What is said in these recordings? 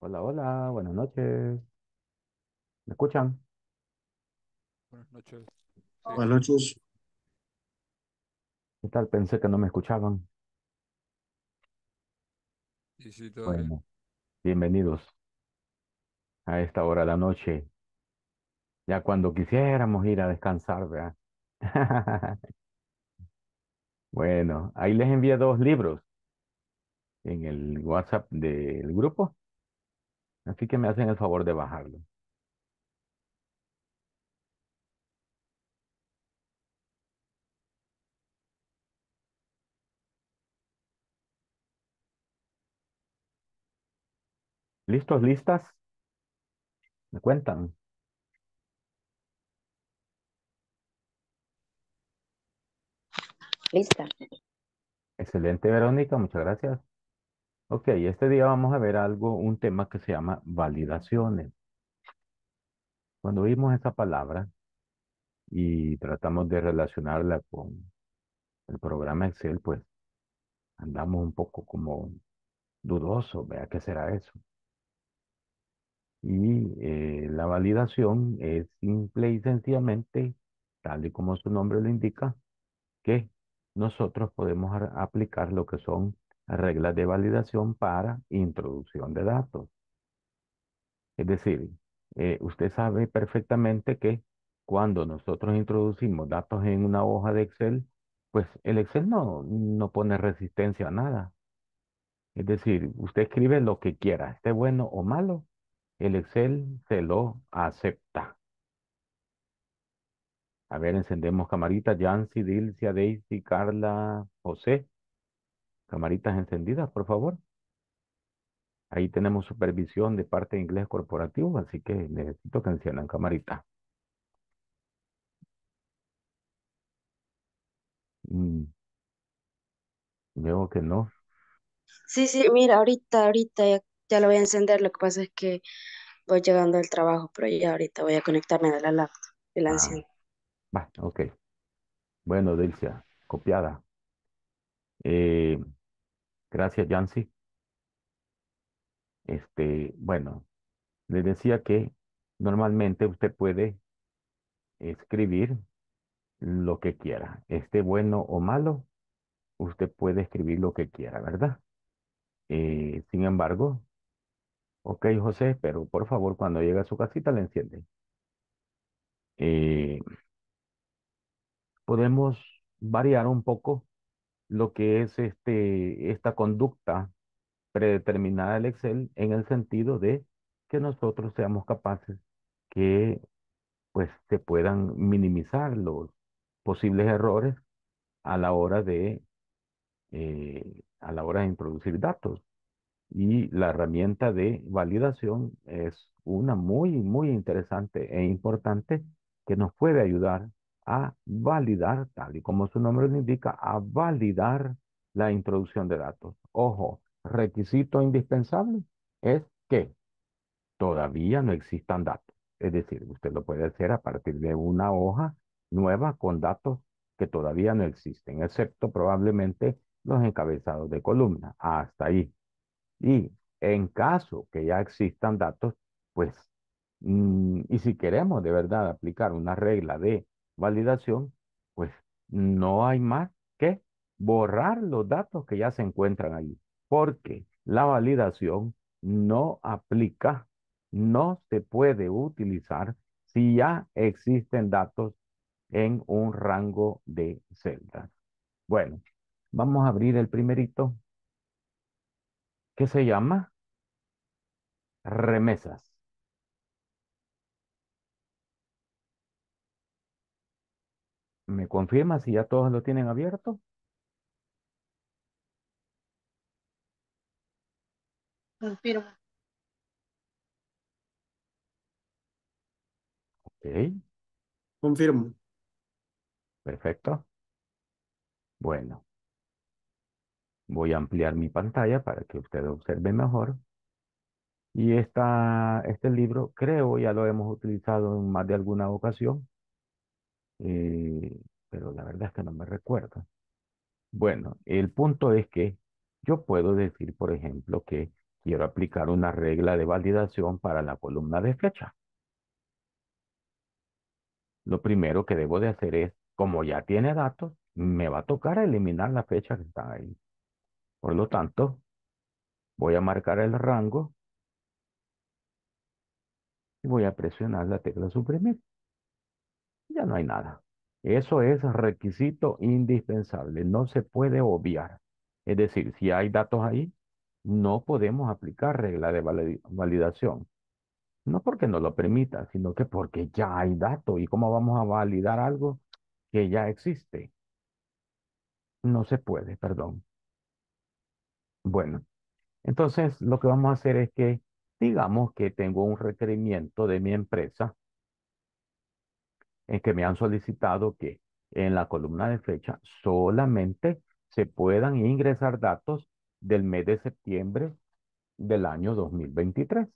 Hola, hola, buenas noches. ¿Me escuchan? Buenas noches. Buenas noches. ¿Qué tal? Pensé que no me escuchaban. bienvenidos a esta hora de la noche, ya cuando quisiéramos ir a descansar, ¿verdad? Bueno, ahí les envié dos libros en el WhatsApp del grupo Así que me hacen el favor de bajarlo. ¿Listos, listas? ¿Me cuentan? Lista. Excelente, Verónica. Muchas gracias. Ok, este día vamos a ver algo, un tema que se llama validaciones. Cuando vimos esa palabra y tratamos de relacionarla con el programa Excel, pues andamos un poco como dudoso vea qué será eso. Y eh, la validación es simple y sencillamente, tal y como su nombre lo indica, que nosotros podemos aplicar lo que son reglas de validación para introducción de datos. Es decir, eh, usted sabe perfectamente que cuando nosotros introducimos datos en una hoja de Excel, pues el Excel no, no pone resistencia a nada. Es decir, usted escribe lo que quiera, esté bueno o malo, el Excel se lo acepta. A ver, encendemos camarita. Yancy, Dilcia, Daisy, Carla, José. Camaritas encendidas, por favor. Ahí tenemos supervisión de parte de inglés corporativo, así que necesito que enciendan camarita. Mm. Veo que no. Sí, sí, mira, ahorita, ahorita ya, lo voy a encender. Lo que pasa es que voy llegando al trabajo, pero ya ahorita voy a conectarme de la laptop de la ah. Va, ok. Bueno, Delcia, copiada. Eh, Gracias, Yancy. Este, bueno, les decía que normalmente usted puede escribir lo que quiera, esté bueno o malo, usted puede escribir lo que quiera, ¿verdad? Eh, sin embargo, ok, José, pero por favor, cuando llegue a su casita, le enciende. Eh, podemos variar un poco lo que es este, esta conducta predeterminada del Excel en el sentido de que nosotros seamos capaces que pues se puedan minimizar los posibles errores a la hora de eh, a la hora de introducir datos y la herramienta de validación es una muy muy interesante e importante que nos puede ayudar a validar, tal y como su nombre lo indica, a validar la introducción de datos. Ojo, requisito indispensable es que todavía no existan datos. Es decir, usted lo puede hacer a partir de una hoja nueva con datos que todavía no existen, excepto probablemente los encabezados de columna. Hasta ahí. Y en caso que ya existan datos, pues, mm, y si queremos de verdad aplicar una regla de validación, pues no hay más que borrar los datos que ya se encuentran ahí, porque la validación no aplica, no se puede utilizar si ya existen datos en un rango de celdas. Bueno, vamos a abrir el primerito que se llama remesas. ¿Me confirma si ya todos lo tienen abierto? Confirmo. Ok. Confirmo. Perfecto. Bueno. Voy a ampliar mi pantalla para que usted observe mejor. Y esta, este libro, creo, ya lo hemos utilizado en más de alguna ocasión. Eh, pero la verdad es que no me recuerdo. Bueno, el punto es que yo puedo decir, por ejemplo, que quiero aplicar una regla de validación para la columna de fecha. Lo primero que debo de hacer es, como ya tiene datos, me va a tocar eliminar la fecha que está ahí. Por lo tanto, voy a marcar el rango y voy a presionar la tecla suprimir ya no hay nada. Eso es requisito indispensable, no se puede obviar. Es decir, si hay datos ahí, no podemos aplicar regla de validación. No porque no lo permita, sino que porque ya hay datos. ¿Y cómo vamos a validar algo que ya existe? No se puede, perdón. Bueno, entonces lo que vamos a hacer es que digamos que tengo un requerimiento de mi empresa en eh, que me han solicitado que en la columna de fecha solamente se puedan ingresar datos del mes de septiembre del año 2023.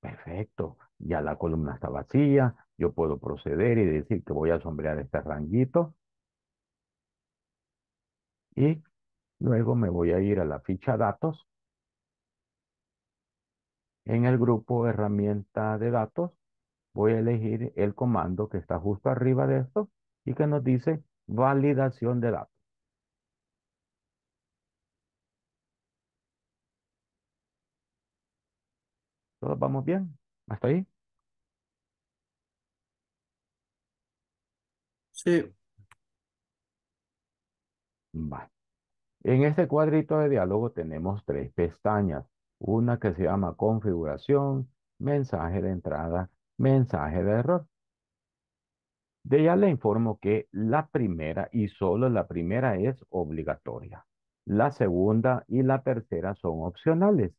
Perfecto, ya la columna está vacía, yo puedo proceder y decir que voy a sombrear este ranguito. Y luego me voy a ir a la ficha datos. En el grupo herramienta de datos voy a elegir el comando que está justo arriba de esto y que nos dice validación de datos. ¿Todos vamos bien? ¿Hasta ahí? Sí. En este cuadrito de diálogo tenemos tres pestañas. Una que se llama configuración, mensaje de entrada mensaje de error. De ya le informo que la primera y solo la primera es obligatoria. La segunda y la tercera son opcionales.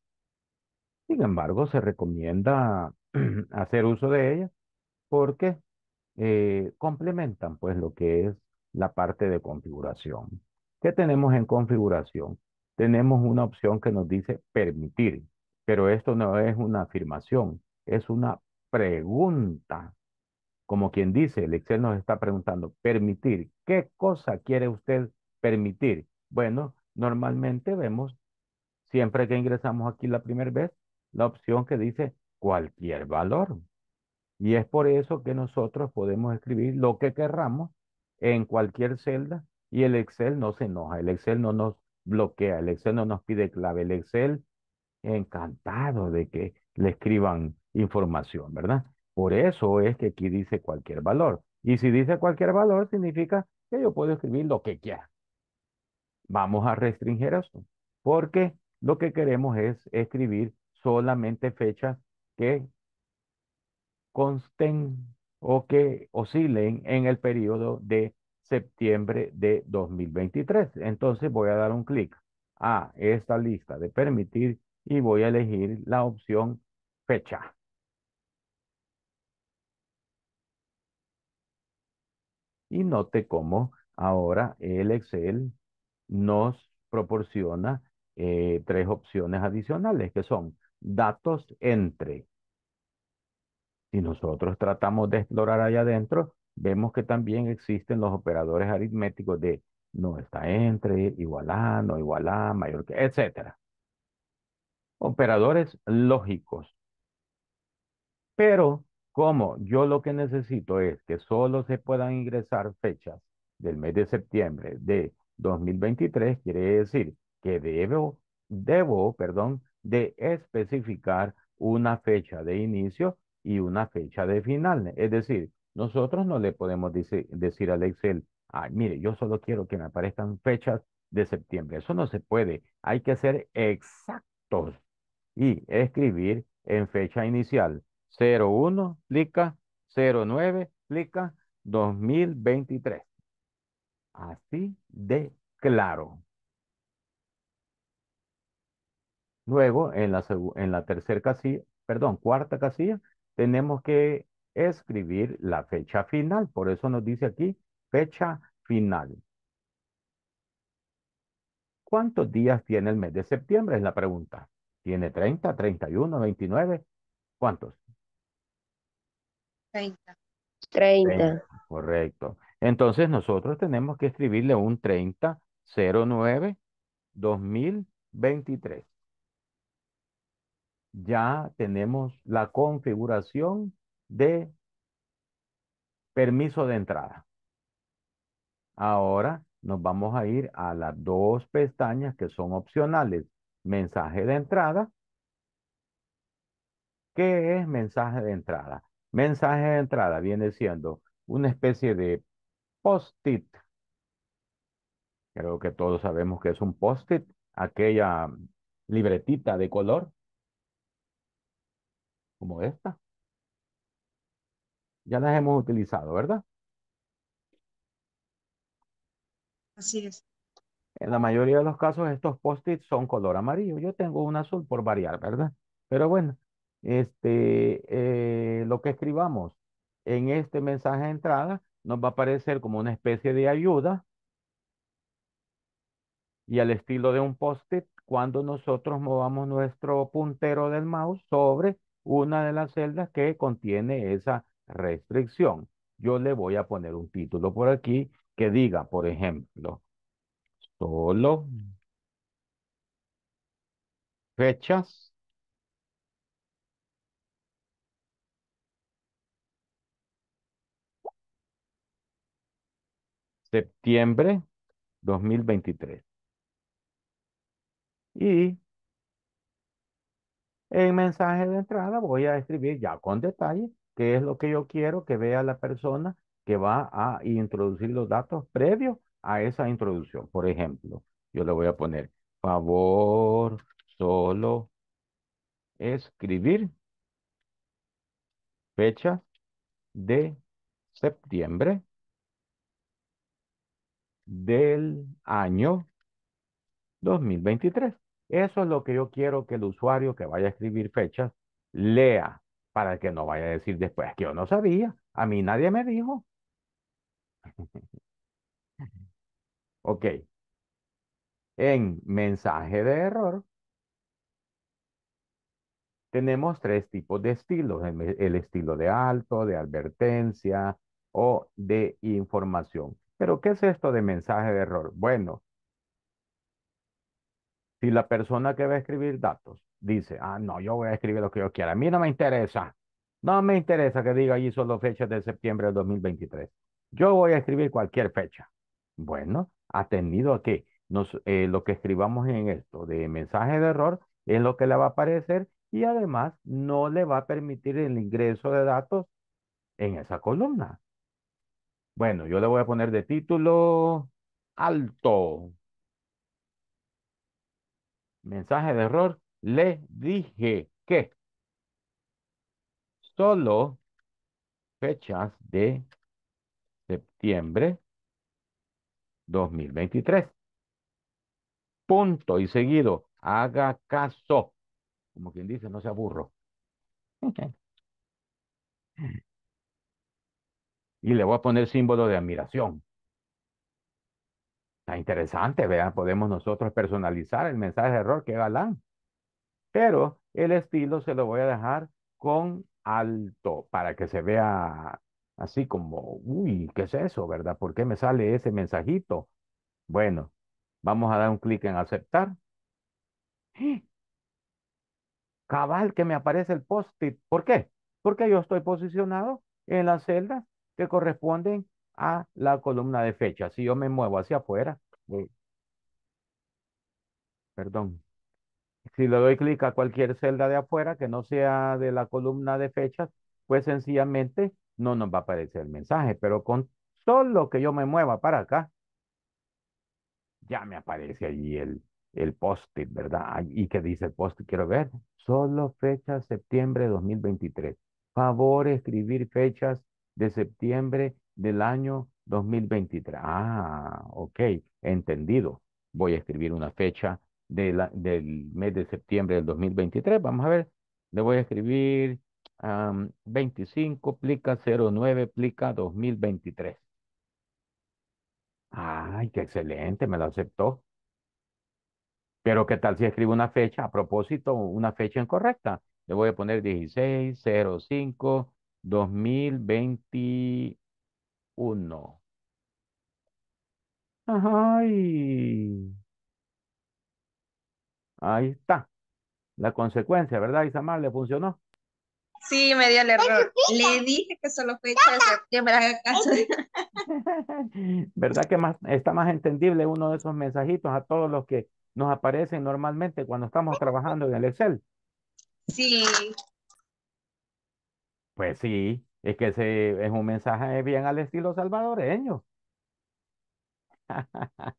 Sin embargo, se recomienda hacer uso de ella porque eh, complementan pues lo que es la parte de configuración. ¿Qué tenemos en configuración? Tenemos una opción que nos dice permitir, pero esto no es una afirmación, es una pregunta. Como quien dice, el Excel nos está preguntando, permitir, ¿qué cosa quiere usted permitir? Bueno, normalmente vemos, siempre que ingresamos aquí la primera vez, la opción que dice cualquier valor. Y es por eso que nosotros podemos escribir lo que querramos en cualquier celda y el Excel no se enoja, el Excel no nos bloquea, el Excel no nos pide clave, el Excel encantado de que le escriban información, ¿verdad? Por eso es que aquí dice cualquier valor. Y si dice cualquier valor, significa que yo puedo escribir lo que quiera. Vamos a restringir esto, porque lo que queremos es escribir solamente fechas que consten o que oscilen en el periodo de septiembre de 2023. Entonces voy a dar un clic a esta lista de permitir y voy a elegir la opción fecha. Y note cómo ahora el Excel nos proporciona eh, tres opciones adicionales que son datos entre. Si nosotros tratamos de explorar allá adentro, vemos que también existen los operadores aritméticos de no está entre, igual a, no igual a, mayor que, etc. Operadores lógicos. Pero como Yo lo que necesito es que solo se puedan ingresar fechas del mes de septiembre de 2023, quiere decir que debo, debo, perdón, de especificar una fecha de inicio y una fecha de final. Es decir, nosotros no le podemos decir al Excel, ay, mire, yo solo quiero que me aparezcan fechas de septiembre. Eso no se puede. Hay que ser exactos y escribir en fecha inicial 01, clica 09, clica 2023. Así de claro. Luego, en la, en la tercera casilla, perdón, cuarta casilla, tenemos que escribir la fecha final. Por eso nos dice aquí fecha final. ¿Cuántos días tiene el mes de septiembre? Es la pregunta. ¿Tiene 30, 31, 29? ¿Cuántos? 30. Correcto. Entonces nosotros tenemos que escribirle un 3009 2023. Ya tenemos la configuración de permiso de entrada. Ahora nos vamos a ir a las dos pestañas que son opcionales. Mensaje de entrada. ¿Qué es mensaje de entrada? Mensaje de entrada viene siendo una especie de post-it. Creo que todos sabemos que es un post-it, aquella libretita de color, como esta. Ya las hemos utilizado, ¿verdad? Así es. En la mayoría de los casos estos post-its son color amarillo. Yo tengo un azul por variar, ¿verdad? Pero bueno, este, eh, lo que escribamos en este mensaje de entrada nos va a aparecer como una especie de ayuda y al estilo de un post-it cuando nosotros movamos nuestro puntero del mouse sobre una de las celdas que contiene esa restricción. Yo le voy a poner un título por aquí que diga, por ejemplo, solo fechas septiembre 2023. Y el mensaje de entrada voy a escribir ya con detalle qué es lo que yo quiero que vea la persona que va a introducir los datos previos a esa introducción. Por ejemplo, yo le voy a poner favor solo escribir fecha de septiembre del año 2023. Eso es lo que yo quiero que el usuario que vaya a escribir fechas lea para que no vaya a decir después que yo no sabía. A mí nadie me dijo. ok. En mensaje de error tenemos tres tipos de estilos. El, estilo de alto, de advertencia o de información. Pero, ¿qué es esto de mensaje de error? Bueno, si la persona que va a escribir datos dice, ah, no, yo voy a escribir lo que yo quiera, a mí no me interesa, no me interesa que diga allí solo fechas de septiembre de 2023. Yo voy a escribir cualquier fecha. Bueno, atendido a que nos, eh, lo que escribamos en esto de mensaje de error es lo que le va a aparecer y además no le va a permitir el ingreso de datos en esa columna. Bueno, yo le voy a poner de título alto. Mensaje de error. Le dije que solo fechas de septiembre 2023. Punto y seguido. Haga caso. Como quien dice, no se aburro. y le voy a poner símbolo de admiración. Está interesante, vean, podemos nosotros personalizar el mensaje de error, que galán. Pero el estilo se lo voy a dejar con alto para que se vea así como, uy, ¿qué es eso, verdad? ¿Por qué me sale ese mensajito? Bueno, vamos a dar un clic en aceptar. ¡Ah! Cabal que me aparece el post-it. ¿Por qué? Porque yo estoy posicionado en la celda que corresponden a la columna de fecha. Si yo me muevo hacia afuera, perdón, si le doy clic a cualquier celda de afuera que no sea de la columna de fechas, pues sencillamente no nos va a aparecer el mensaje, pero con solo que yo me mueva para acá, ya me aparece allí el, el post-it, ¿verdad? ¿Y que dice el post Quiero ver. Solo fecha septiembre 2023. Favor escribir fechas de septiembre del año 2023. Ah, ok, entendido. Voy a escribir una fecha de del mes de septiembre del 2023. Vamos a ver, le voy a escribir 25 plica 09 plica 2023. Ay, qué excelente, me la aceptó. Pero qué tal si escribo una fecha, a propósito, una fecha incorrecta. Le voy a poner 16, 05, 2021. Ay. Ahí está. La consecuencia, ¿verdad, Isamar? ¿Le funcionó? Sí, me dio el error. Le dije que solo fecha de septiembre ¿Verdad que más, está más entendible uno de esos mensajitos a todos los que nos aparecen normalmente cuando estamos trabajando en el Excel? Sí. Pues sí, es que ese es un mensaje bien al estilo salvadoreño.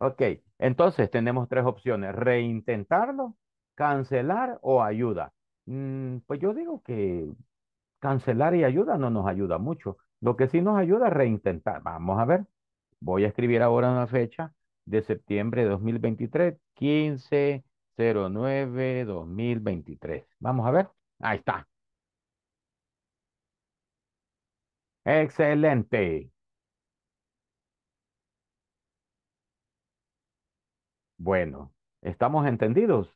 ok, entonces tenemos tres opciones, reintentarlo, cancelar o ayuda. Mm, pues yo digo que cancelar y ayuda no nos ayuda mucho. Lo que sí nos ayuda es reintentar. Vamos a ver, voy a escribir ahora una fecha de septiembre de 2023, 15.09.2023. Vamos a ver, ahí está. Excelente. Bueno, ¿estamos entendidos?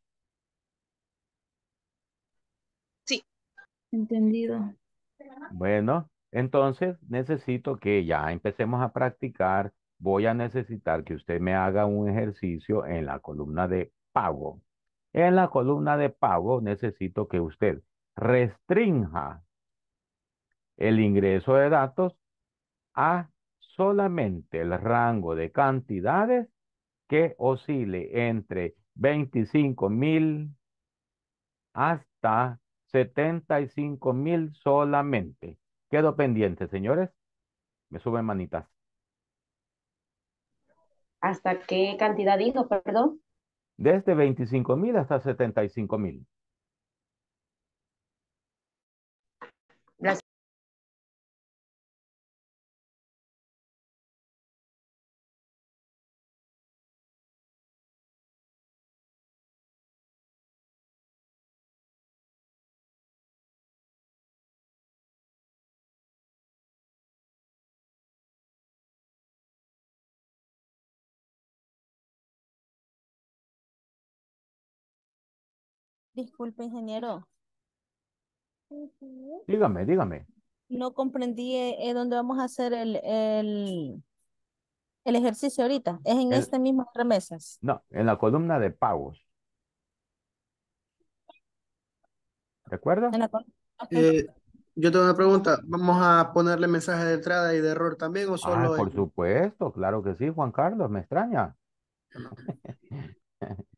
Sí. Entendido. Bueno, entonces necesito que ya empecemos a practicar. Voy a necesitar que usted me haga un ejercicio en la columna de pago. En la columna de pago necesito que usted restrinja el ingreso de datos a solamente el rango de cantidades que oscile entre 25 mil hasta cinco mil solamente. Quedo pendiente, señores. Me suben manitas. ¿Hasta qué cantidad dijo, perdón? Desde 25 mil hasta cinco mil. Disculpe, ingeniero. Dígame, dígame. No comprendí eh, eh, dónde vamos a hacer el, el, el ejercicio ahorita. Es en este mismo remesas. no, en la columna de pagos. ¿Recuerda? Eh, yo tengo una pregunta. ¿Vamos a ponerle mensaje de entrada y de error también o solo ah, por supuesto, claro que sí, Juan Carlos, me extraña.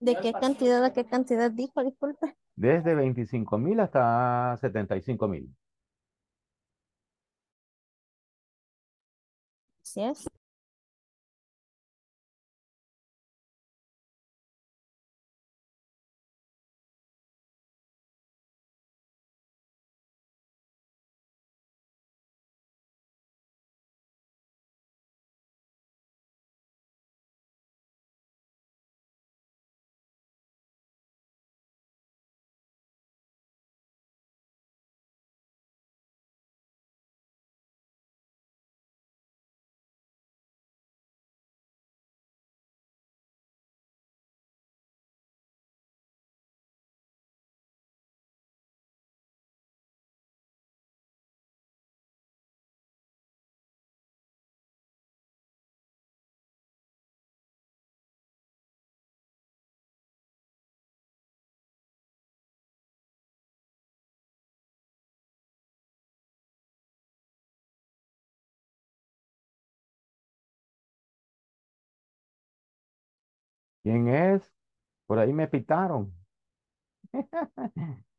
¿De qué cantidad a qué cantidad dijo? Disculpe. Desde 25 mil hasta 75 mil. Así ¿Quién es? Por ahí me pitaron.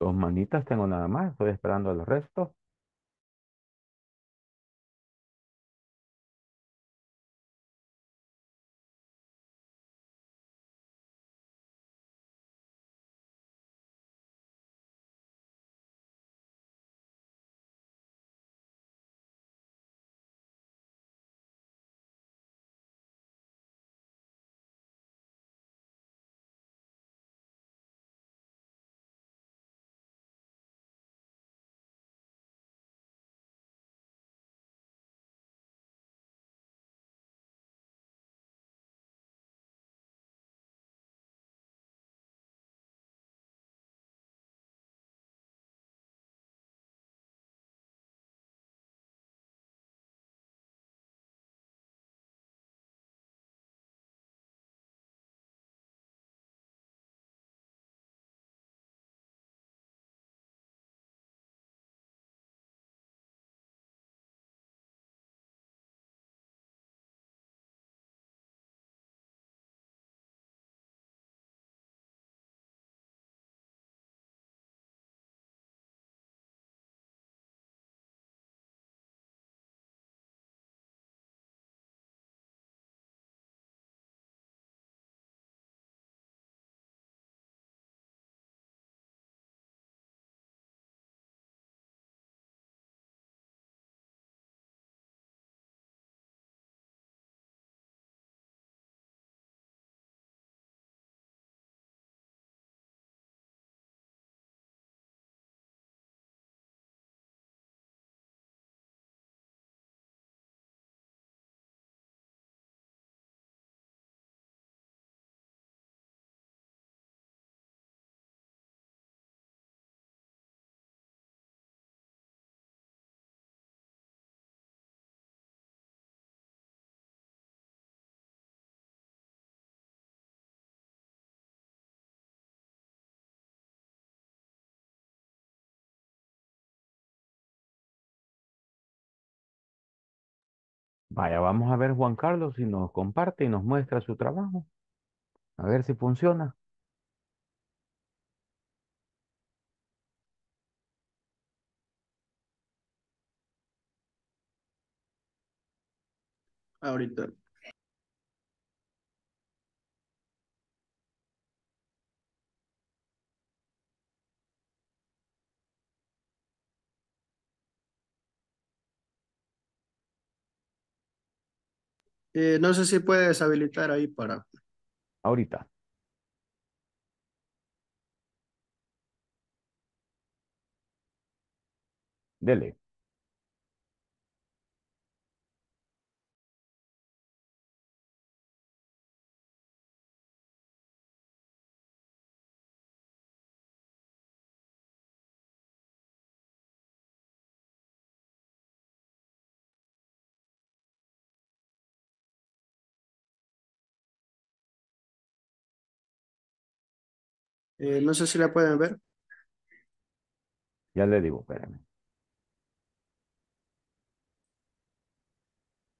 dos manitas tengo nada más, estoy esperando el resto. Vaya, vamos a ver Juan Carlos si nos comparte y nos muestra su trabajo. A ver si funciona. Ahorita. Eh, no sé si puedes habilitar ahí para... Ahorita. Dele. Eh, no sé si la pueden ver. Ya le digo, espérame.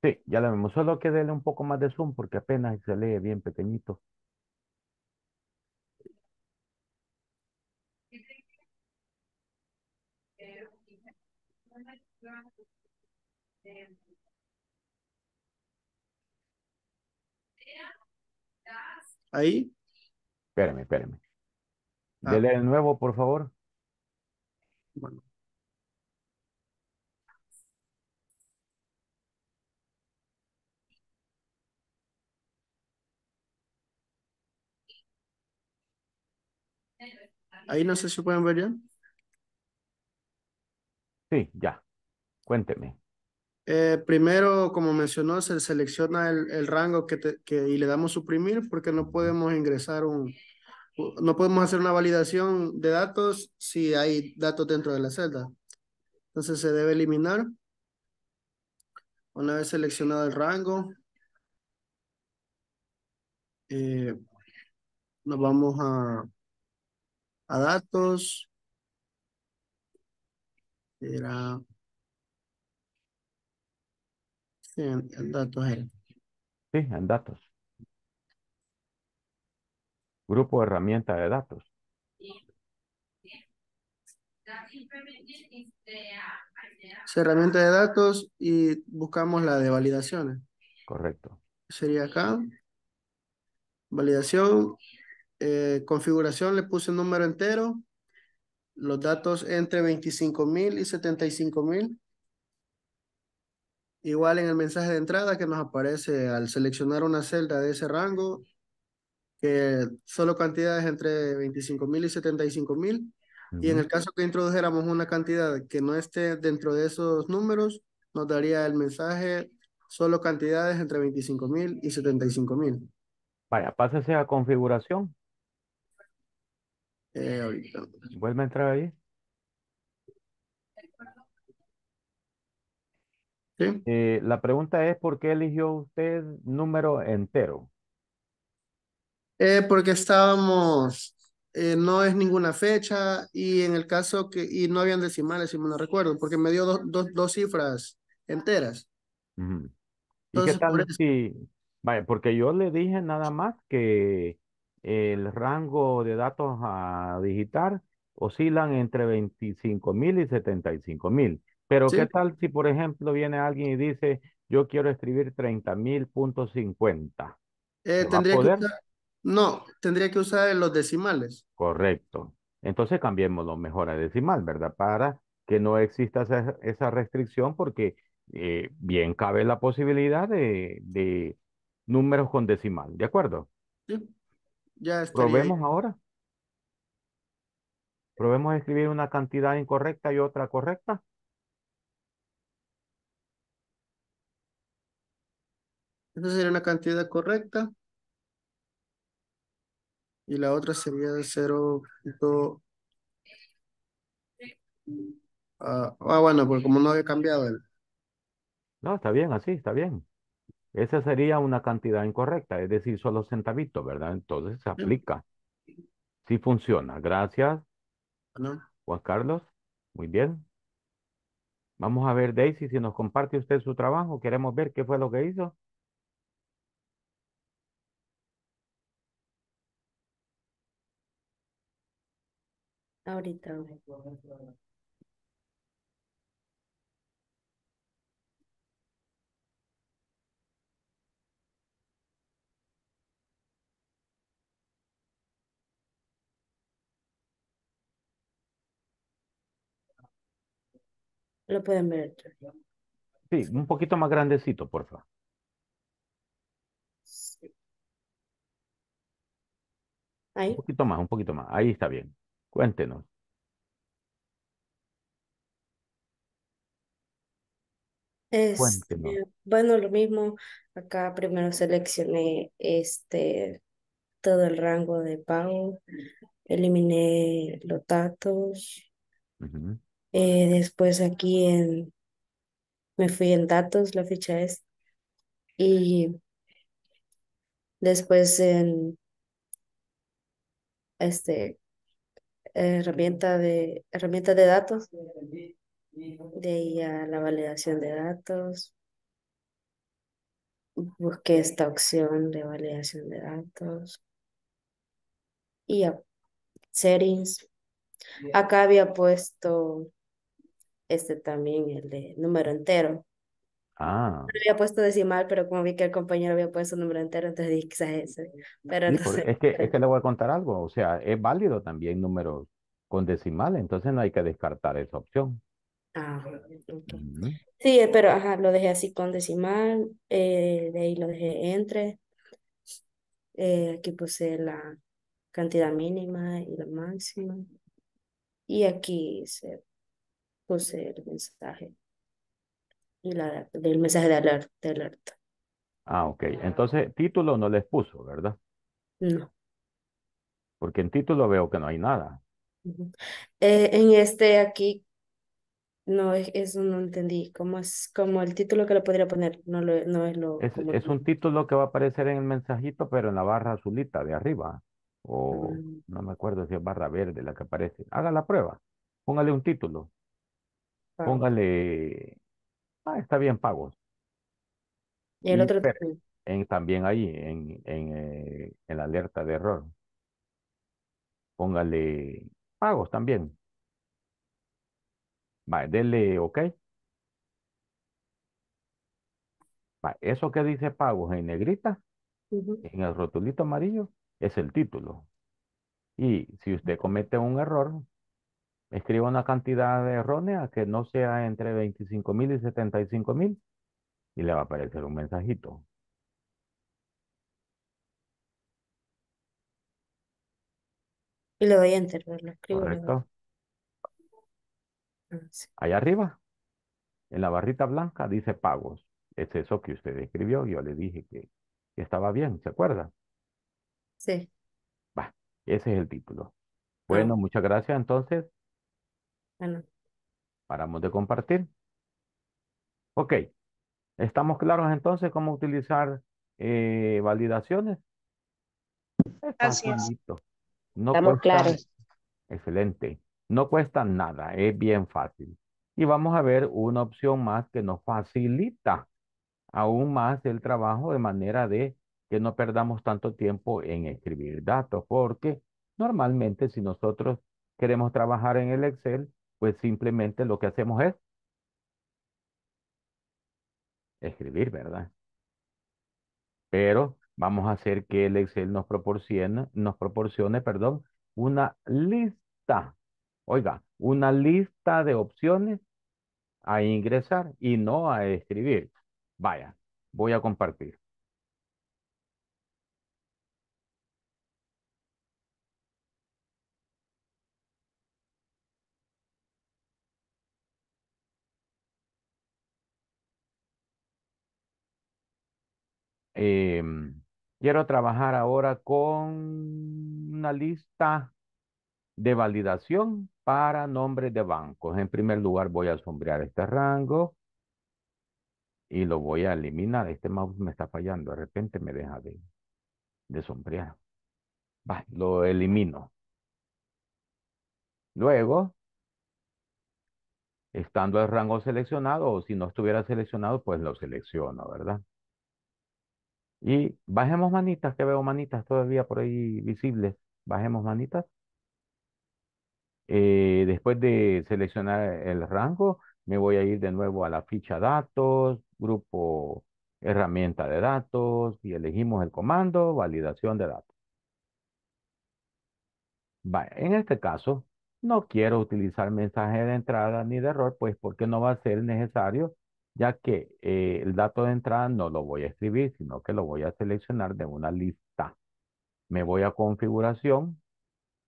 Sí, ya la vemos. Solo que déle un poco más de zoom porque apenas se lee bien pequeñito. Ahí. Espérame, espérame. Ah. Dele de nuevo, por favor. Bueno. Ahí no sé si pueden ver ya. Sí, ya. Cuénteme. Eh, primero, como mencionó, se selecciona el, rango que, que y le damos suprimir porque no podemos ingresar un, no podemos hacer una validación de datos si hay datos dentro de la celda. Entonces se debe eliminar. Una vez seleccionado el rango, eh, nos vamos a, a datos. Era... datos. Sí, en datos. Grupo de herramienta de datos. herramienta de datos y buscamos la de validaciones. Correcto. Sería acá. Validación. Eh, configuración le puse número entero. Los datos entre 25.000 y 75.000. Igual en el mensaje de entrada que nos aparece al seleccionar una celda de ese rango, que solo cantidades entre 25.000 mil y 75 mil. Y en el caso que introdujéramos una cantidad que no esté dentro de esos números, nos daría el mensaje solo cantidades entre 25.000 mil y 75.000 mil. Vaya, pásese a configuración. Eh, Vuelve a entrar ahí. ¿Sí? Eh, la pregunta es, ¿por qué eligió usted número entero? Eh, porque estábamos, eh, no es ninguna fecha y en el caso que, y no habían decimales, si me lo recuerdo, porque me dio dos dos cifras enteras. ¿Y qué tal si, vaya, porque yo le dije nada más que el rango de datos a digitar oscilan entre 25.000 mil y 75.000, mil. Pero ¿qué tal si, por ejemplo, viene alguien y dice, yo quiero escribir 30.000.50, mil eh, tendría, que no, tendría que usar los decimales. Correcto. Entonces cambiémoslo mejor a decimal, ¿verdad? Para que no exista esa, restricción porque eh, bien cabe la posibilidad de, números con decimal, ¿de acuerdo? Sí. Ya Probemos ahora. Probemos escribir una cantidad incorrecta y otra correcta. Esa sería una cantidad correcta y la otra sería de cero ah, ah, bueno, pues como no había cambiado él. No, está bien, así, está bien. Esa sería una cantidad incorrecta, es decir, solo centavitos, ¿verdad? Entonces se aplica. Sí funciona. Gracias. Juan Carlos, muy bien. Vamos a ver, Daisy, si nos comparte usted su trabajo. Queremos ver qué fue lo que hizo. Ahorita. Lo pueden ver. Sí, un poquito más grandecito, por favor. Un poquito más, un poquito más. Ahí está bien. Este, Cuéntenos. bueno, lo mismo, acá primero seleccioné este todo el rango de pago, eliminé los datos, eh, después aquí en, me fui en datos, la ficha es, y después en este herramienta de, herramientas de datos, de ahí la validación de datos. Busqué esta opción de validación de datos. Y a settings. Acá había puesto este también, el de número entero. Ah. había puesto decimal, pero como vi que el compañero había puesto un número entero, entonces dije quizás ese. Pero es, que, es que le voy a contar algo, o sea, es válido también números con decimal, entonces no hay que descartar esa opción. Ah, Sí, eh, pero ajá, lo dejé así con decimal, eh, de ahí lo dejé entre, eh, aquí puse la cantidad mínima y la máxima, y aquí se puse el mensaje la, del mensaje de alerta, de Ah, ok. Entonces, título no les puso, ¿verdad? No. Porque en título veo que no hay nada. Eh, en este aquí, no, eso no entendí. ¿Cómo es como el título que le podría poner? No, lo, no es lo... Es, un título que va a aparecer en el mensajito, pero en la barra azulita de arriba. O mm. no me acuerdo si es barra verde la que aparece. Haga la prueba. Póngale un título. Póngale Ah, está bien pagos. Y el otro también. En, también ahí, en, eh, en, la alerta de error. Póngale pagos también. vale OK. eso que dice pagos en negrita, en el rotulito amarillo, es el título. Y si usted comete un error, escriba una cantidad errónea que no sea entre 25 mil y 75 mil y le va a aparecer un mensajito. Y le voy a enterar, lo escribo. Correcto. Allá ah, arriba, en la barrita blanca, dice pagos. Es eso que usted escribió. Yo le dije que, estaba bien, ¿se acuerda? Sí. Va, ese es el título. Ah, bueno, muchas gracias entonces. Paramos de compartir. Ok. ¿Estamos claros entonces cómo utilizar eh, validaciones? Gracias. No Estamos Excelente. No cuesta nada, es bien fácil. Y vamos a ver una opción más que nos facilita aún más el trabajo de manera de que no perdamos tanto tiempo en escribir datos, porque normalmente si nosotros queremos trabajar en el Excel, pues simplemente lo que hacemos es escribir, ¿verdad? Pero vamos a hacer que el Excel nos proporcione, nos proporcione, perdón, una lista. Oiga, una lista de opciones a ingresar y no a escribir. Vaya, voy a compartir. Em, quiero trabajar ahora con una lista de validación para nombres de bancos. En primer lugar voy a sombrear este rango y lo voy a eliminar. Este mouse me está fallando, de repente me deja de, sombrear. lo elimino. Luego, estando el rango seleccionado o si no estuviera seleccionado, pues lo selecciono, ¿verdad? Y bajemos manitas, que veo manitas todavía por ahí visibles. Bajemos manitas. Eh, después de seleccionar el rango, me voy a ir de nuevo a la ficha datos, grupo herramienta de datos y elegimos el comando validación de datos. En este caso, no quiero utilizar mensaje de entrada ni de error, pues porque no va a ser necesario ya que eh, el dato de entrada no lo voy a escribir, sino que lo voy a seleccionar de una lista. Me voy a configuración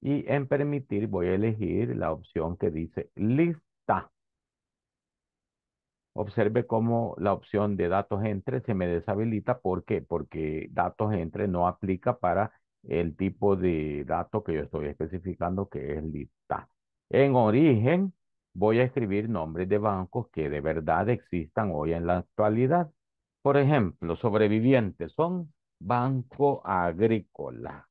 y en permitir voy a elegir la opción que dice lista. Observe cómo la opción de datos entre se me deshabilita. ¿Por qué? Porque datos entre no aplica para el tipo de dato que yo estoy especificando que es lista. En origen, voy a escribir nombres de bancos que de verdad existan hoy en la actualidad. Por ejemplo, sobrevivientes son Banco Agrícola.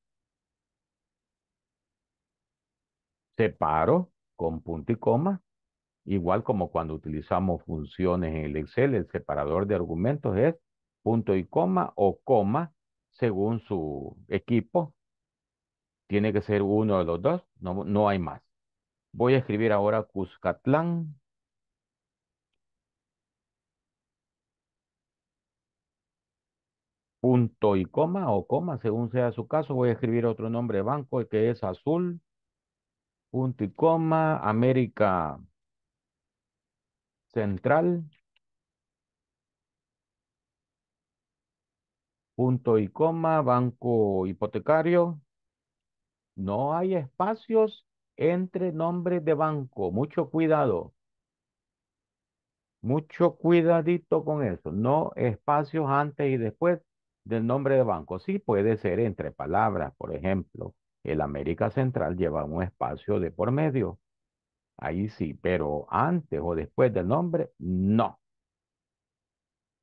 Separo con punto y coma, igual como cuando utilizamos funciones en el Excel, el separador de argumentos es punto y coma o coma según su equipo. Tiene que ser uno de los dos, no, no hay más. Voy a escribir ahora Cuscatlán. Punto y coma o coma, según sea su caso. Voy a escribir otro nombre de banco, que es azul. Punto y coma, América Central. Punto y coma, banco hipotecario. No hay espacios entre nombres de banco. Mucho cuidado. Mucho cuidadito con eso. No espacios antes y después del nombre de banco. Sí puede ser entre palabras. Por ejemplo, el América Central lleva un espacio de por medio. Ahí sí, pero antes o después del nombre, no.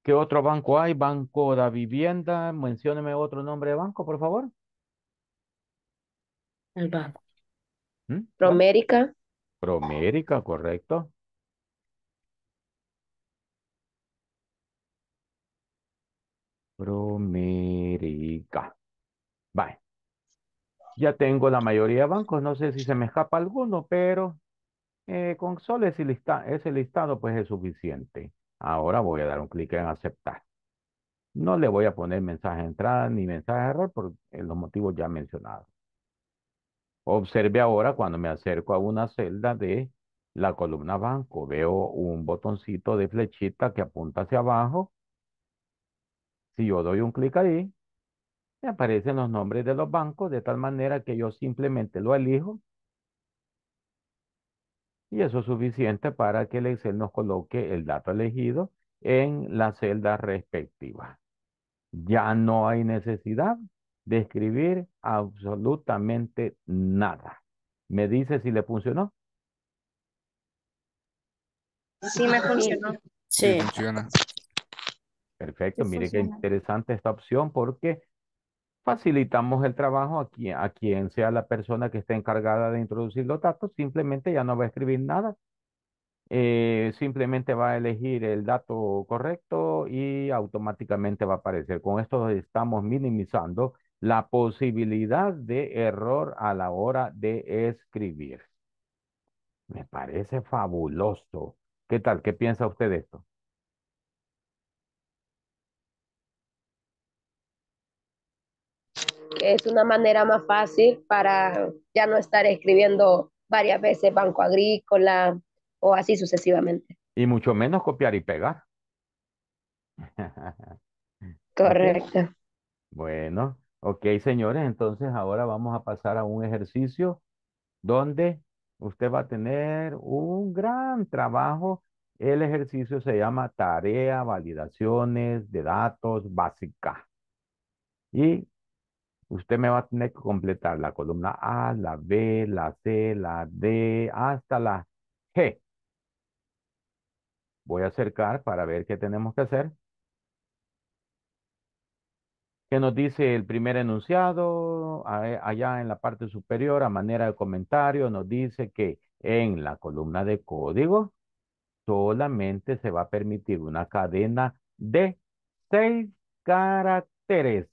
¿Qué otro banco hay? Banco de Vivienda. Mencióneme otro nombre de banco, por favor. El banco. Promérica. Promérica, correcto. Promérica. Vale. Ya tengo la mayoría de bancos. No sé si se me escapa alguno, pero eh, con solo ese, ese listado pues es suficiente. Ahora voy a dar un clic en aceptar. No le voy a poner mensaje de entrada ni mensaje de error por eh, los motivos ya mencionados. Observe ahora cuando me acerco a una celda de la columna banco. Veo un botoncito de flechita que apunta hacia abajo. Si yo doy un clic ahí, me aparecen los nombres de los bancos de tal manera que yo simplemente lo elijo. Y eso es suficiente para que el Excel nos coloque el dato elegido en la celda respectiva. Ya no hay necesidad describir absolutamente nada. ¿Me dice si le funcionó? Sí, me funcionó. Sí. Perfecto, mire qué interesante esta opción porque facilitamos el trabajo a quien, sea la persona que esté encargada de introducir los datos, simplemente ya no va a escribir nada. Eh, simplemente va a elegir el dato correcto y automáticamente va a aparecer. Con esto estamos minimizando la posibilidad de error a la hora de escribir. Me parece fabuloso. ¿Qué tal? ¿Qué piensa usted de esto? Es una manera más fácil para ya no estar escribiendo varias veces Banco Agrícola o así sucesivamente. Y mucho menos copiar y pegar. Correcto. Bueno, Ok, señores, entonces ahora vamos a pasar a un ejercicio donde usted va a tener un gran trabajo. El ejercicio se llama tarea, validaciones de datos básica. Y usted me va a tener que completar la columna A, la B, la C, la D, hasta la G. Voy a acercar para ver qué tenemos que hacer nos dice el primer enunciado, eh, allá en la parte superior, a manera de comentario, nos dice que en la columna de código solamente se va a permitir una cadena de seis caracteres.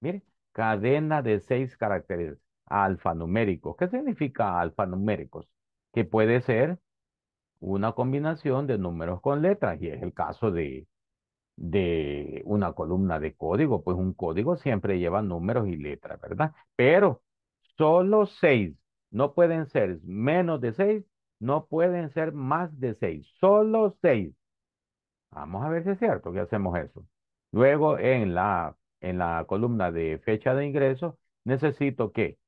Mire, cadena de seis caracteres alfanuméricos. ¿Qué significa alfanuméricos? Que puede ser una combinación de números con letras y es el caso de de una columna de código, pues un código siempre lleva números y letras, ¿verdad? Pero solo seis, no pueden ser menos de seis, no pueden ser más de seis, solo seis. Vamos a ver si es cierto que hacemos eso. Luego en la, en la columna de fecha de ingreso, necesito que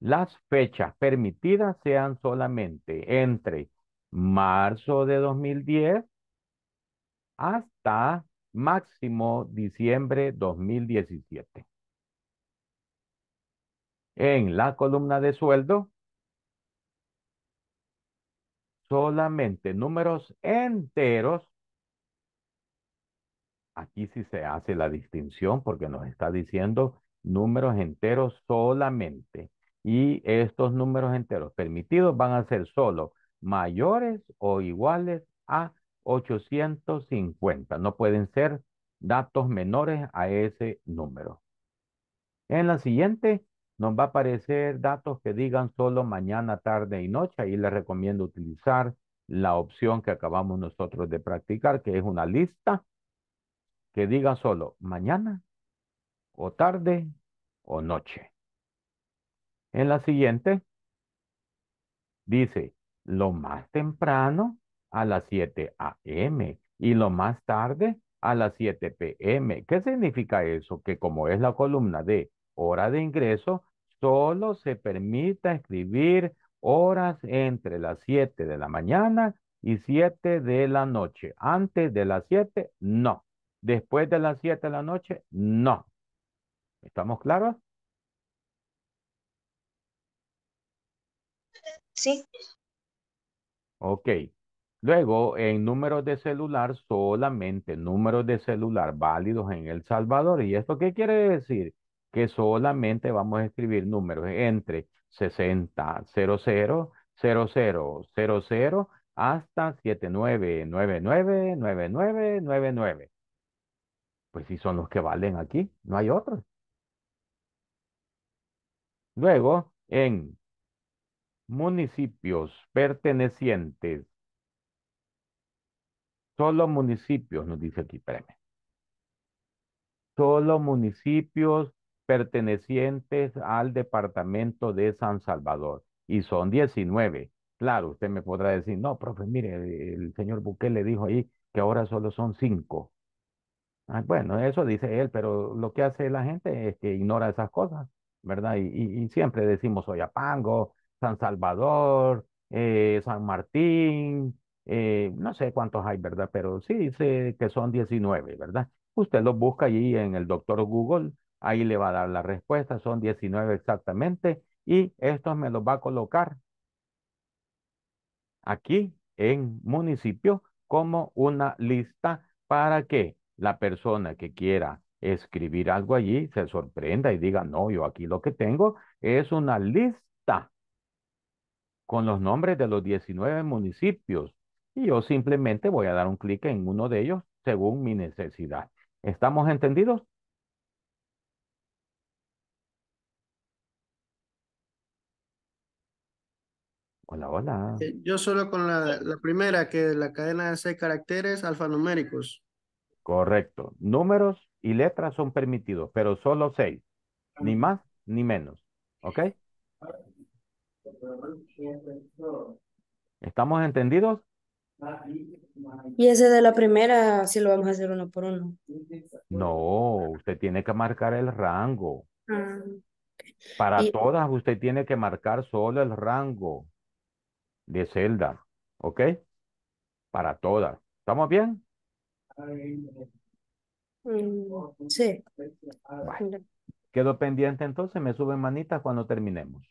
las fechas permitidas sean solamente entre marzo de 2010 hasta máximo diciembre 2017. En la columna de sueldo, solamente números enteros. Aquí sí se hace la distinción porque nos está diciendo números enteros solamente. Y estos números enteros permitidos van a ser solo mayores o iguales a 850. No pueden ser datos menores a ese número. En la siguiente nos va a aparecer datos que digan solo mañana, tarde y noche. ahí les recomiendo utilizar la opción que acabamos nosotros de practicar, que es una lista que diga solo mañana o tarde o noche. En la siguiente dice lo más temprano a las 7 a.m. y lo más tarde a las 7 p.m. ¿Qué significa eso? Que como es la columna de hora de ingreso, solo se permita escribir horas entre las 7 de la mañana y 7 de la noche. Antes de las 7, no. Después de las 7 de la noche, no. ¿Estamos claros? Sí. Ok. Luego, en números de celular, solamente números de celular válidos en El Salvador. ¿Y esto qué quiere decir? Que solamente vamos a escribir números entre 60, 00, 00, 00 hasta 79999999. Pues sí son los que valen aquí, no hay otros. Luego, en municipios pertenecientes Solo municipios, nos dice aquí, Todos Solo municipios pertenecientes al departamento de San Salvador. Y son 19. Claro, usted me podrá decir, no, profe, mire, el, señor señor le dijo ahí que ahora solo son cinco. Ah, bueno, eso dice él, pero lo que hace la gente es que ignora esas cosas, ¿verdad? Y, y, siempre decimos Pango San Salvador, eh, San Martín, eh, no sé cuántos hay, ¿verdad? Pero sí dice que son 19, ¿verdad? Usted los busca allí en el doctor Google, ahí le va a dar la respuesta, son 19 exactamente, y estos me los va a colocar aquí en municipio como una lista para que la persona que quiera escribir algo allí se sorprenda y diga, no, yo aquí lo que tengo es una lista con los nombres de los 19 municipios y yo simplemente voy a dar un clic en uno de ellos según mi necesidad. ¿Estamos entendidos? Hola, hola. Yo solo con la, primera, que la cadena de seis caracteres alfanuméricos. Correcto. Números y letras son permitidos, pero solo seis. Ni ah. más ni menos. ¿Ok? Ah. ¿Estamos entendidos? Y ese de la primera, si lo vamos a hacer uno por uno. No, usted tiene que marcar el rango. Ah, Para todas, usted tiene que marcar solo el rango de celda. ¿Ok? Para todas. ¿Estamos bien? Mm, sí. quedó Quedo pendiente entonces, me suben manitas cuando terminemos.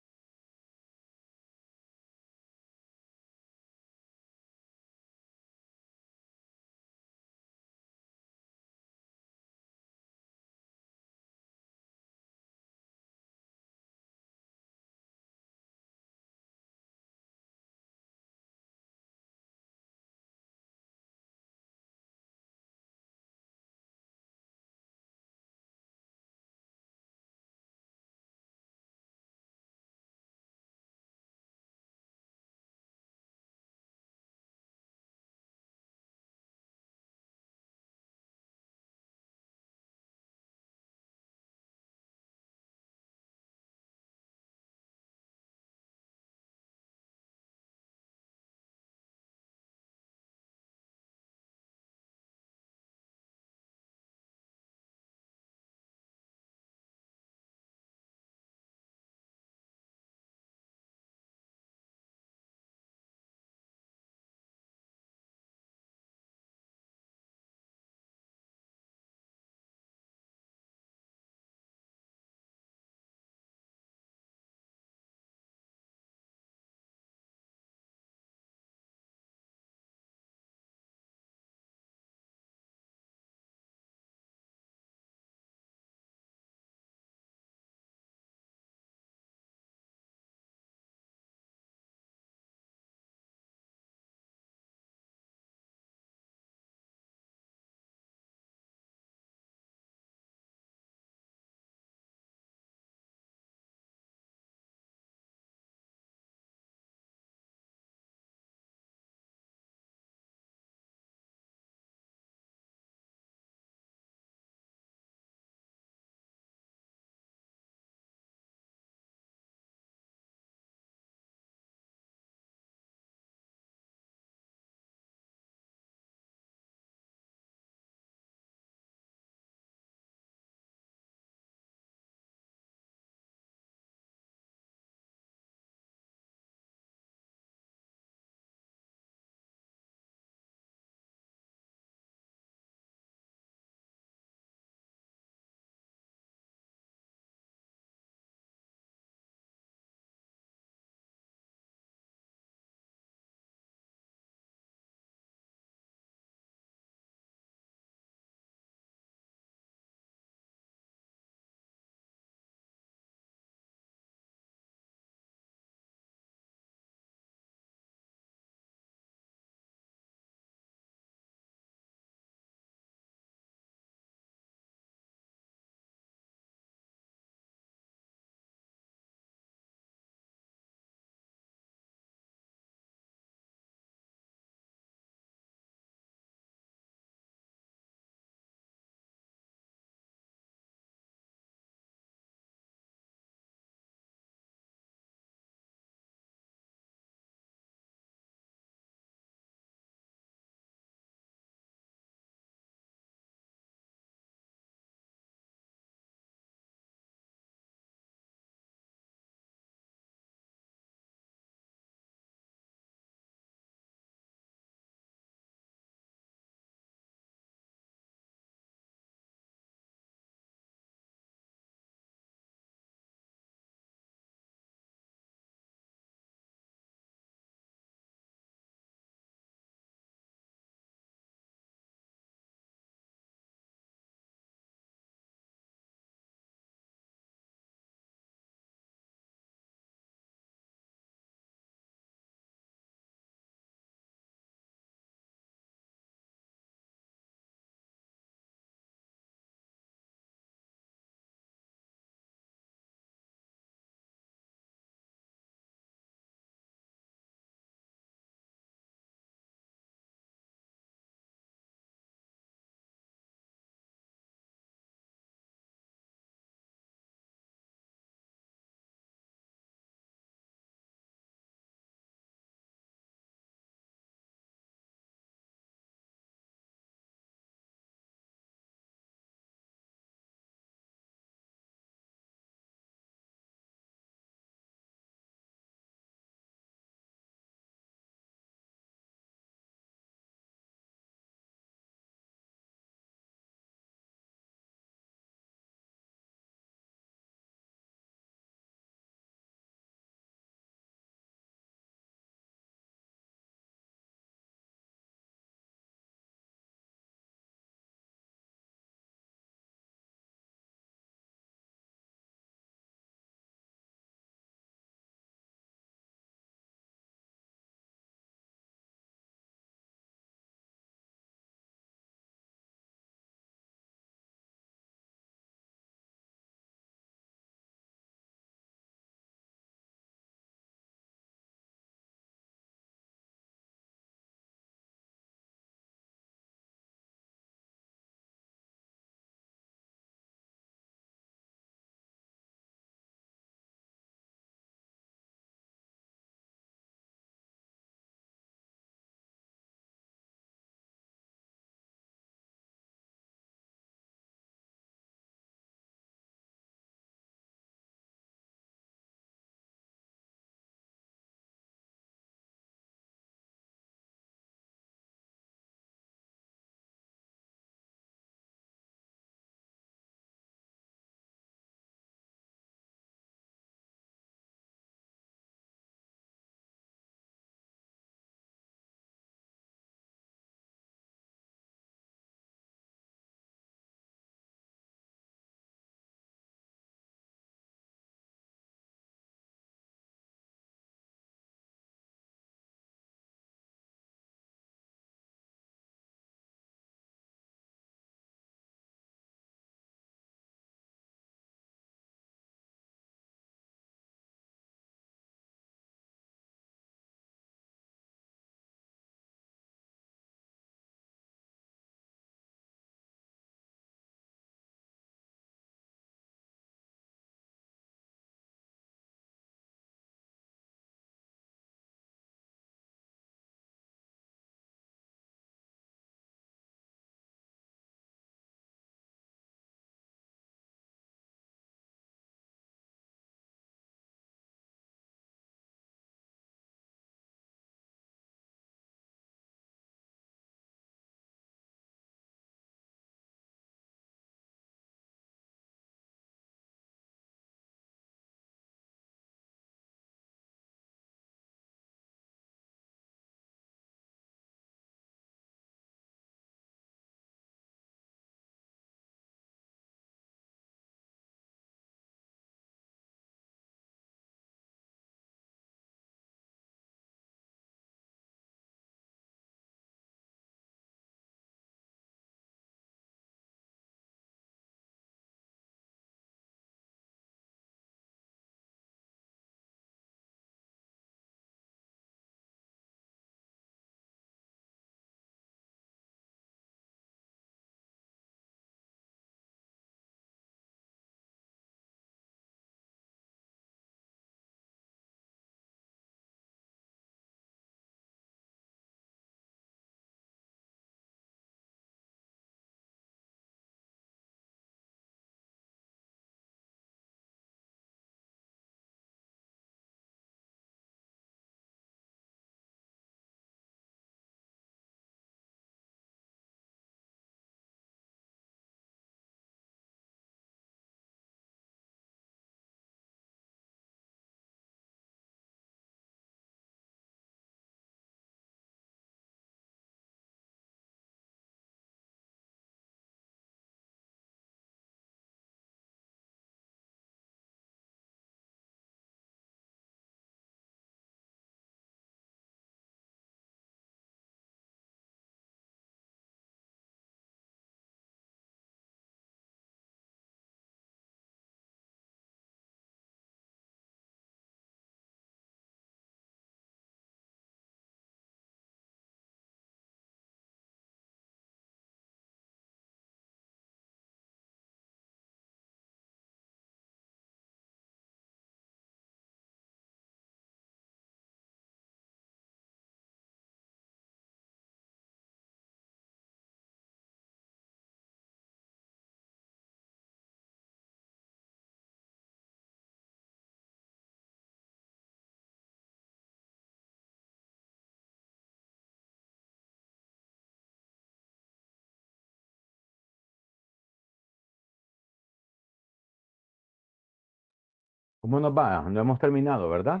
Bueno, nos va? No hemos terminado, ¿verdad?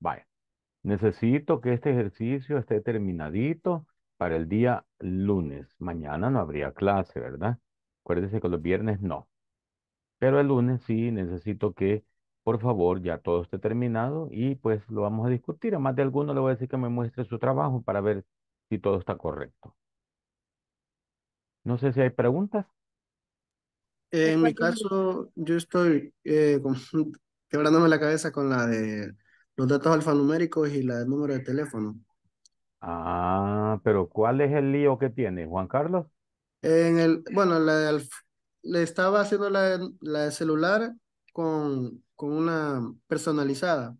Vaya. Necesito que este ejercicio esté terminadito para el día lunes. Mañana no habría clase, ¿verdad? Acuérdense que los viernes no. Pero el lunes sí necesito que, por favor, ya todo esté terminado y pues lo vamos a discutir. A más de alguno le voy a decir que me muestre su trabajo para ver si todo está correcto. No sé si hay preguntas. Eh, en mi caso, yo estoy eh, quebrándome la cabeza con la de los datos alfanuméricos y la del número de teléfono. Ah, pero ¿cuál es el lío que tiene, Juan Carlos? En el, bueno, la de le estaba haciendo la, de, la celular con, con una personalizada.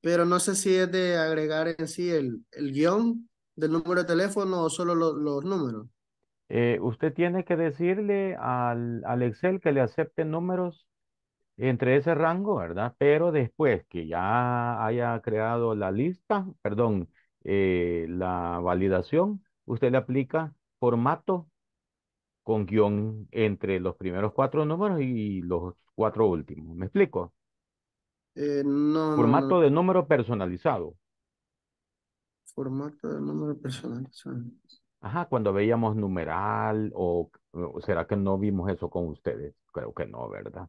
Pero no sé si es de agregar en sí el, el guión del número de teléfono o solo los números. Eh, usted tiene que decirle al, Excel que le acepte números entre ese rango, ¿verdad? Pero después que ya haya creado la lista, perdón, eh, la validación, usted le aplica formato con guión entre los primeros cuatro números y los cuatro últimos. ¿Me explico? Eh, formato de número personalizado. Formato de número personalizado. Ajá, cuando veíamos numeral o, será que no vimos eso con ustedes? Creo que no, ¿verdad?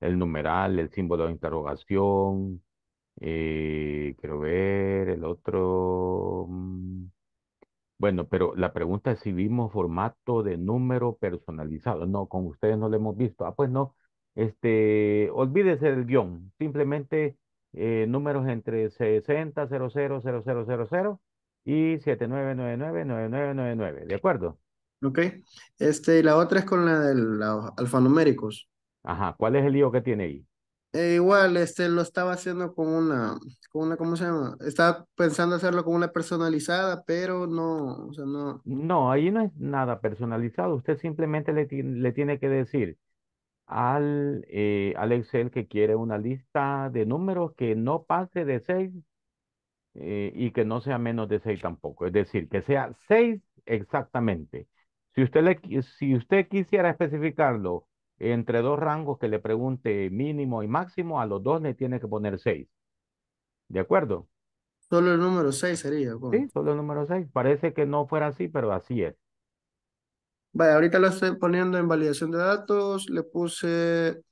El numeral, el símbolo de interrogación, eh, quiero ver el otro. Mm. Bueno, pero la pregunta es si vimos formato de número personalizado. No, con ustedes no lo hemos visto. Ah, pues no. Este, olvídese del guión. Simplemente eh, números entre 60, 00, 0000 y nueve ¿de acuerdo? Ok. Este, la otra es con la de los alfanuméricos. Ajá, ¿cuál es el lío que tiene ahí? Eh, igual, este, lo estaba haciendo con una, con una, ¿cómo se llama? Estaba pensando hacerlo con una personalizada, pero no, o sea, no. No, ahí no es nada personalizado. Usted simplemente le, le tiene que decir al, eh, al Excel que quiere una lista de números que no pase de 6 eh, y que no sea menos de 6 tampoco. Es decir, que sea 6 exactamente. Si usted, le, si usted quisiera especificarlo entre dos rangos que le pregunte mínimo y máximo, a los dos le tiene que poner 6. ¿De acuerdo? Solo el número 6 sería. Sí, solo el número 6. Parece que no fuera así, pero así es. vaya ahorita lo estoy poniendo en validación de datos. Le puse...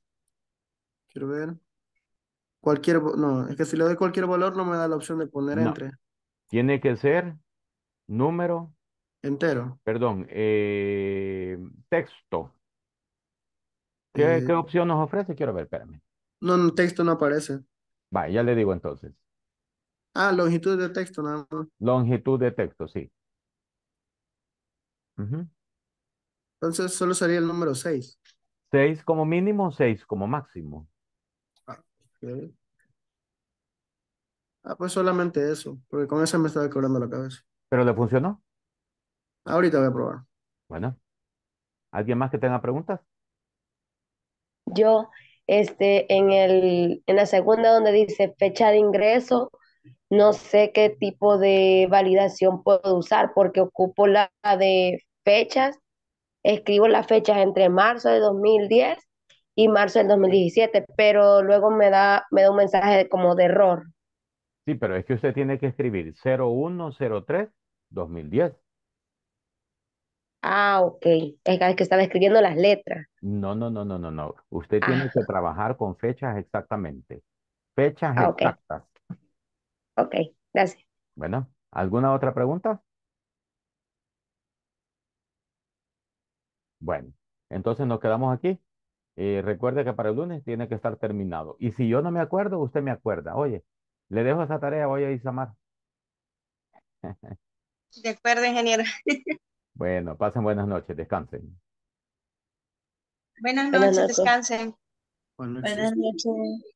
Quiero ver. Cualquier, no, es que si le doy cualquier valor no me da la opción de poner entre. Tiene que ser número. Entero. Perdón, eh, texto. Eh, ¿Qué, opción nos ofrece? Quiero ver, espérame. No, no, texto no aparece. Va, ya le digo entonces. Ah, longitud de texto nada más. Longitud de texto, sí. Entonces solo sería el número 6. 6 como mínimo, 6 como máximo. Ah, pues solamente eso, porque con eso me estaba quebrando la cabeza. ¿Pero le funcionó? Ahorita voy a probar. Bueno. ¿Alguien más que tenga preguntas? Yo, este, en el, en la segunda donde dice fecha de ingreso, no sé qué tipo de validación puedo usar porque ocupo la de fechas, escribo las fechas entre marzo de 2010 y marzo del 2017, pero luego me da, me da un mensaje como de error. Sí, pero es que usted tiene que escribir 0103 2010. Ah, ok. Es que estaba escribiendo las letras. No, no, no, no, no, no. Usted ah. tiene que trabajar con fechas exactamente. Fechas ah, okay. exactas. Ok, gracias. Bueno, ¿alguna otra pregunta? Bueno, entonces nos quedamos aquí. Eh, recuerde que para el lunes tiene que estar terminado. Y si yo no me acuerdo, usted me acuerda. Oye, le dejo esa tarea voy a Isamar. De acuerdo, ingeniero. Bueno, pasen buenas noches, descansen. Buenas noches, descansen. Buenas noches.